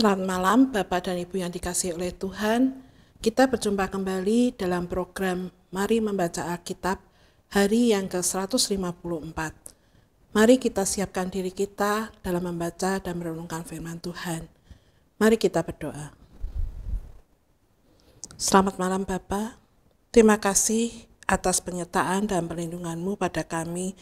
Selamat malam Bapak dan Ibu yang dikasih oleh Tuhan. Kita berjumpa kembali dalam program Mari Membaca Alkitab hari yang ke-154. Mari kita siapkan diri kita dalam membaca dan merenungkan firman Tuhan. Mari kita berdoa. Selamat malam Bapak. Terima kasih atas penyertaan dan perlindunganmu pada kami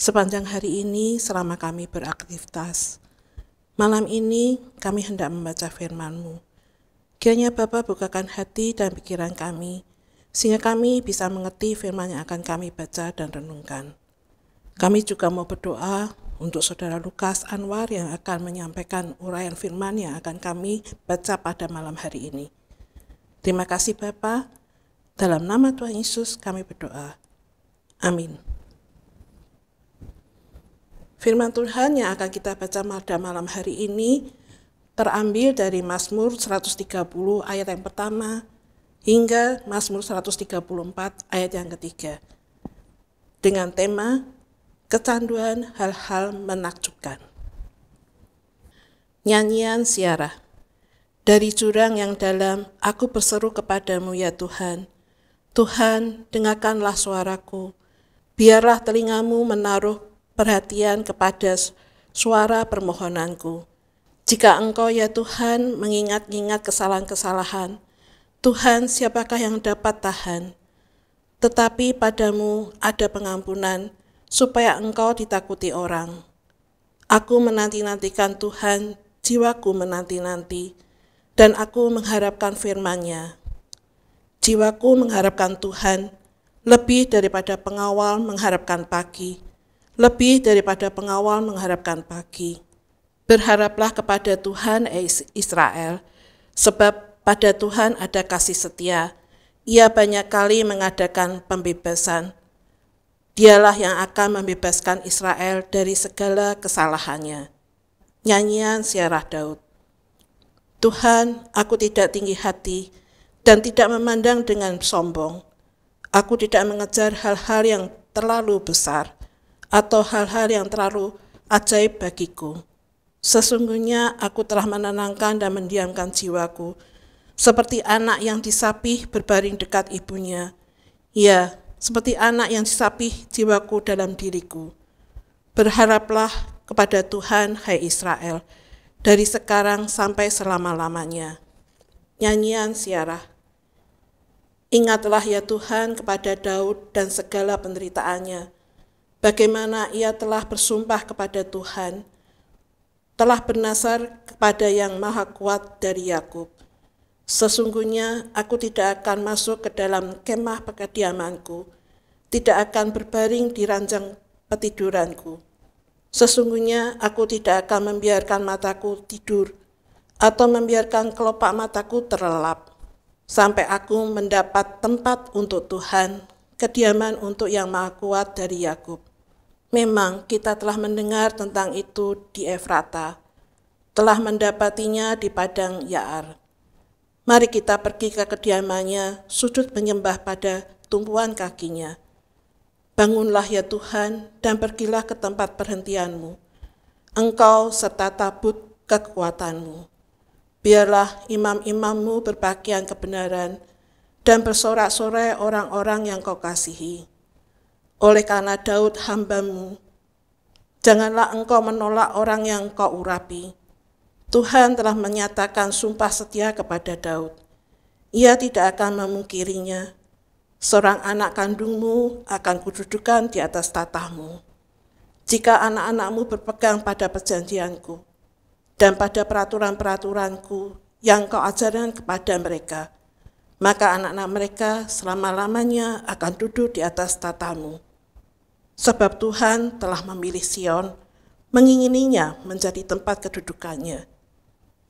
sepanjang hari ini selama kami beraktivitas. Malam ini kami hendak membaca firman-Mu. Kiranya Bapa bukakan hati dan pikiran kami, sehingga kami bisa mengerti firman yang akan kami baca dan renungkan. Kami juga mau berdoa untuk Saudara Lukas Anwar yang akan menyampaikan uraian firman yang akan kami baca pada malam hari ini. Terima kasih Bapa. Dalam nama Tuhan Yesus kami berdoa. Amin. Firman Tuhan yang akan kita baca pada malam hari ini terambil dari Mazmur 130 ayat yang pertama hingga Mazmur 134 ayat yang ketiga dengan tema kecanduan hal-hal menakjubkan. Nyanyian siara dari jurang yang dalam, aku berseru kepadamu ya Tuhan. Tuhan, dengarkanlah suaraku. Biarlah telingamu menaruh perhatian kepada suara permohonanku. Jika Engkau ya Tuhan mengingat-ingat kesalahan-kesalahan, Tuhan siapakah yang dapat tahan? Tetapi padamu ada pengampunan, supaya engkau ditakuti orang. Aku menanti-nantikan Tuhan, jiwaku menanti-nanti, dan aku mengharapkan firman-Nya. Jiwaku mengharapkan Tuhan, lebih daripada pengawal mengharapkan pagi, lebih daripada pengawal mengharapkan pagi. Berharaplah kepada Tuhan eh, Israel, sebab pada Tuhan ada kasih setia. Ia banyak kali mengadakan pembebasan. Dialah yang akan membebaskan Israel dari segala kesalahannya. Nyanyian Siarah Daud Tuhan, aku tidak tinggi hati dan tidak memandang dengan sombong. Aku tidak mengejar hal-hal yang terlalu besar atau hal-hal yang terlalu ajaib bagiku. Sesungguhnya aku telah menenangkan dan mendiamkan jiwaku, seperti anak yang disapih berbaring dekat ibunya. Ya, seperti anak yang disapih jiwaku dalam diriku. Berharaplah kepada Tuhan, hai Israel, dari sekarang sampai selama-lamanya. Nyanyian siarah. Ingatlah ya Tuhan kepada Daud dan segala penderitaannya, bagaimana ia telah bersumpah kepada Tuhan, telah bernasar kepada yang maha kuat dari Yakub. Sesungguhnya aku tidak akan masuk ke dalam kemah pekediamanku, tidak akan berbaring di ranjang petiduranku. Sesungguhnya aku tidak akan membiarkan mataku tidur atau membiarkan kelopak mataku terlelap sampai aku mendapat tempat untuk Tuhan, kediaman untuk yang maha kuat dari Yakub. Memang kita telah mendengar tentang itu di Efrata, telah mendapatinya di padang Yaar. Mari kita pergi ke kediamannya, sujud menyembah pada tumpuan kakinya. Bangunlah ya Tuhan, dan pergilah ke tempat perhentianmu. Engkau serta tabut kekuatanmu. Biarlah imam-imammu berpakaian kebenaran, dan bersorak-sorai orang-orang yang kau kasihi. Oleh karena Daud hambamu, janganlah engkau menolak orang yang Engkau urapi. Tuhan telah menyatakan sumpah setia kepada Daud. Ia tidak akan memungkirinya. Seorang anak kandungmu akan kududukan di atas tatamu. Jika anak-anakmu berpegang pada perjanjianku dan pada peraturan-peraturanku yang kau ajarkan kepada mereka, maka anak-anak mereka selama-lamanya akan duduk di atas tatamu. Sebab Tuhan telah memilih Sion, mengingininya menjadi tempat kedudukannya.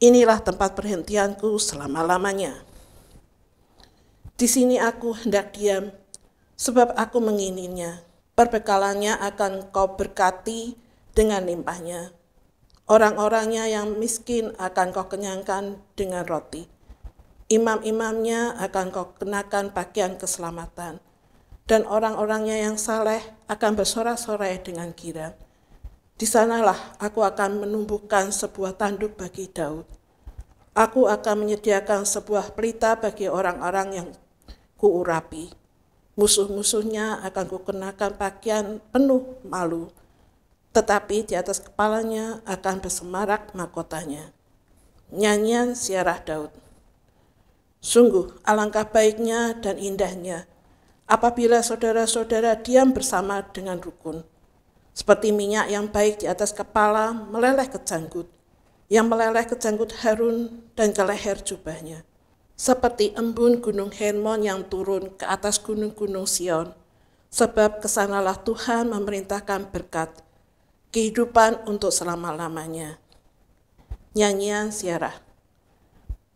Inilah tempat perhentianku selama-lamanya. Di sini aku hendak diam, sebab aku mengingininya. Perbekalannya akan kau berkati dengan limpahnya. Orang-orangnya yang miskin akan kau kenyangkan dengan roti. Imam-imamnya akan kau kenakan pakaian keselamatan.' dan orang-orangnya yang saleh akan bersorak-sorai dengan gila. Di sanalah aku akan menumbuhkan sebuah tanduk bagi Daud. Aku akan menyediakan sebuah pelita bagi orang-orang yang kuurapi. Musuh-musuhnya akan kukenakan pakaian penuh malu, tetapi di atas kepalanya akan bersemarak mahkotanya. Nyanyian Siarah Daud Sungguh alangkah baiknya dan indahnya apabila saudara-saudara diam bersama dengan rukun. Seperti minyak yang baik di atas kepala meleleh ke janggut, yang meleleh ke janggut Harun dan ke leher jubahnya. Seperti embun gunung Hermon yang turun ke atas gunung-gunung Sion, sebab kesanalah Tuhan memerintahkan berkat, kehidupan untuk selama-lamanya. Nyanyian Siarah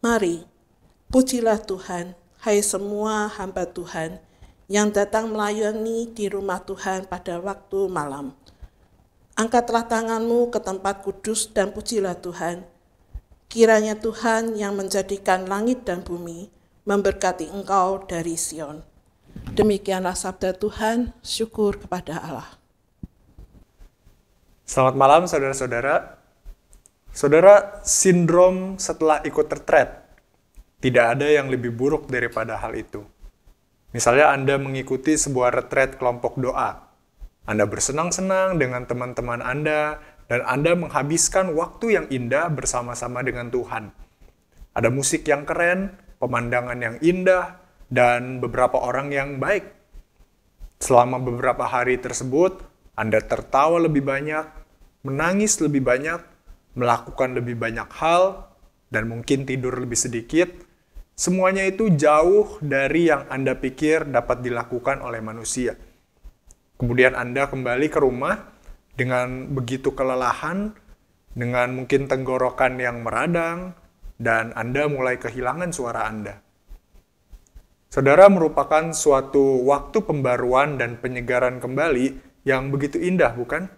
Mari, pujilah Tuhan, hai semua hamba Tuhan, yang datang melayani di rumah Tuhan pada waktu malam. Angkatlah tanganmu ke tempat kudus dan pujilah Tuhan. Kiranya Tuhan yang menjadikan langit dan bumi memberkati engkau dari Sion. Demikianlah sabda Tuhan, syukur kepada Allah. Selamat malam saudara-saudara. Saudara, sindrom setelah ikut tertret. Tidak ada yang lebih buruk daripada hal itu. Misalnya Anda mengikuti sebuah retret kelompok doa. Anda bersenang-senang dengan teman-teman Anda dan Anda menghabiskan waktu yang indah bersama-sama dengan Tuhan. Ada musik yang keren, pemandangan yang indah, dan beberapa orang yang baik. Selama beberapa hari tersebut, Anda tertawa lebih banyak, menangis lebih banyak, melakukan lebih banyak hal, dan mungkin tidur lebih sedikit, Semuanya itu jauh dari yang Anda pikir dapat dilakukan oleh manusia. Kemudian Anda kembali ke rumah dengan begitu kelelahan, dengan mungkin tenggorokan yang meradang, dan Anda mulai kehilangan suara Anda. Saudara merupakan suatu waktu pembaruan dan penyegaran kembali yang begitu indah, bukan?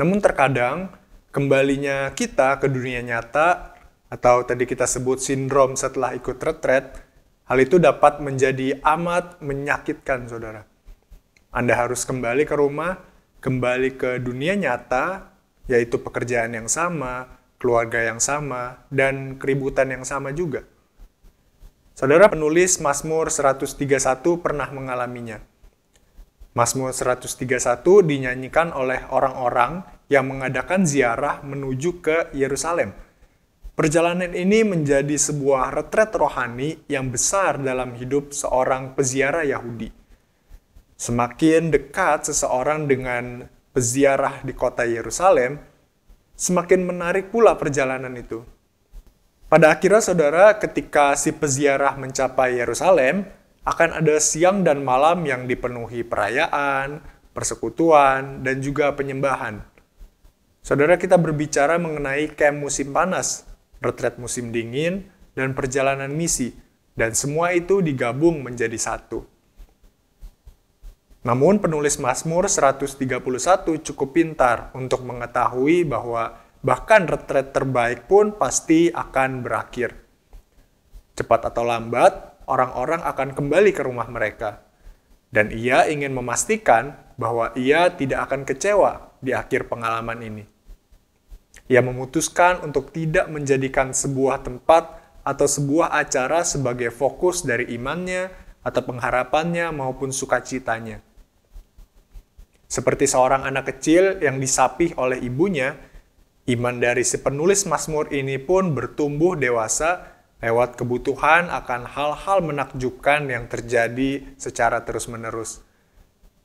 Namun terkadang, kembalinya kita ke dunia nyata atau tadi kita sebut sindrom setelah ikut retret, hal itu dapat menjadi amat menyakitkan saudara. Anda harus kembali ke rumah, kembali ke dunia nyata, yaitu pekerjaan yang sama, keluarga yang sama, dan keributan yang sama juga. Saudara penulis Mazmur 131 pernah mengalaminya. Mazmur 131 dinyanyikan oleh orang-orang yang mengadakan ziarah menuju ke Yerusalem – Perjalanan ini menjadi sebuah retret rohani yang besar dalam hidup seorang peziarah Yahudi. Semakin dekat seseorang dengan peziarah di kota Yerusalem, semakin menarik pula perjalanan itu. Pada akhirnya saudara, ketika si peziarah mencapai Yerusalem, akan ada siang dan malam yang dipenuhi perayaan, persekutuan, dan juga penyembahan. Saudara kita berbicara mengenai kem musim panas, retret musim dingin, dan perjalanan misi, dan semua itu digabung menjadi satu. Namun penulis Mazmur 131 cukup pintar untuk mengetahui bahwa bahkan retret terbaik pun pasti akan berakhir. Cepat atau lambat, orang-orang akan kembali ke rumah mereka. Dan ia ingin memastikan bahwa ia tidak akan kecewa di akhir pengalaman ini. Ia memutuskan untuk tidak menjadikan sebuah tempat atau sebuah acara sebagai fokus dari imannya atau pengharapannya maupun sukacitanya. Seperti seorang anak kecil yang disapih oleh ibunya, iman dari si penulis Mazmur ini pun bertumbuh dewasa lewat kebutuhan akan hal-hal menakjubkan yang terjadi secara terus-menerus.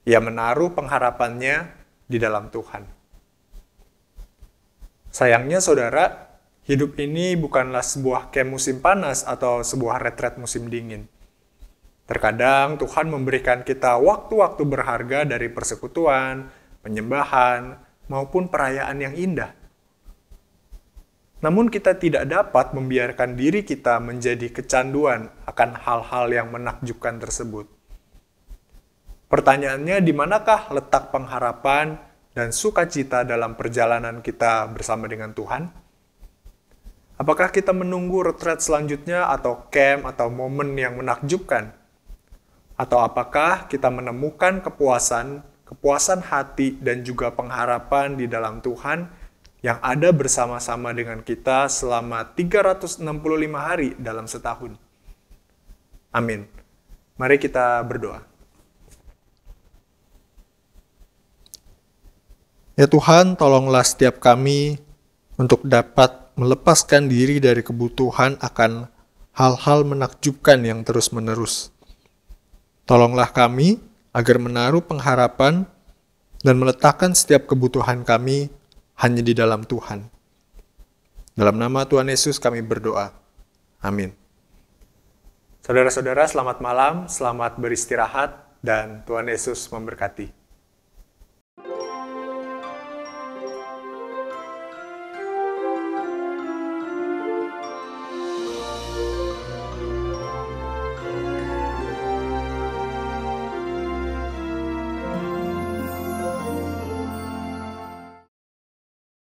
Ia menaruh pengharapannya di dalam Tuhan. Sayangnya saudara, hidup ini bukanlah sebuah kem musim panas atau sebuah retret musim dingin. Terkadang Tuhan memberikan kita waktu-waktu berharga dari persekutuan, penyembahan, maupun perayaan yang indah. Namun kita tidak dapat membiarkan diri kita menjadi kecanduan akan hal-hal yang menakjubkan tersebut. Pertanyaannya, di manakah letak pengharapan dan sukacita dalam perjalanan kita bersama dengan Tuhan? Apakah kita menunggu retret selanjutnya atau camp atau momen yang menakjubkan? Atau apakah kita menemukan kepuasan, kepuasan hati dan juga pengharapan di dalam Tuhan yang ada bersama-sama dengan kita selama 365 hari dalam setahun? Amin. Mari kita berdoa. Ya Tuhan, tolonglah setiap kami untuk dapat melepaskan diri dari kebutuhan akan hal-hal menakjubkan yang terus-menerus. Tolonglah kami agar menaruh pengharapan dan meletakkan setiap kebutuhan kami hanya di dalam Tuhan. Dalam nama Tuhan Yesus kami berdoa. Amin. Saudara-saudara, selamat malam, selamat beristirahat, dan Tuhan Yesus memberkati.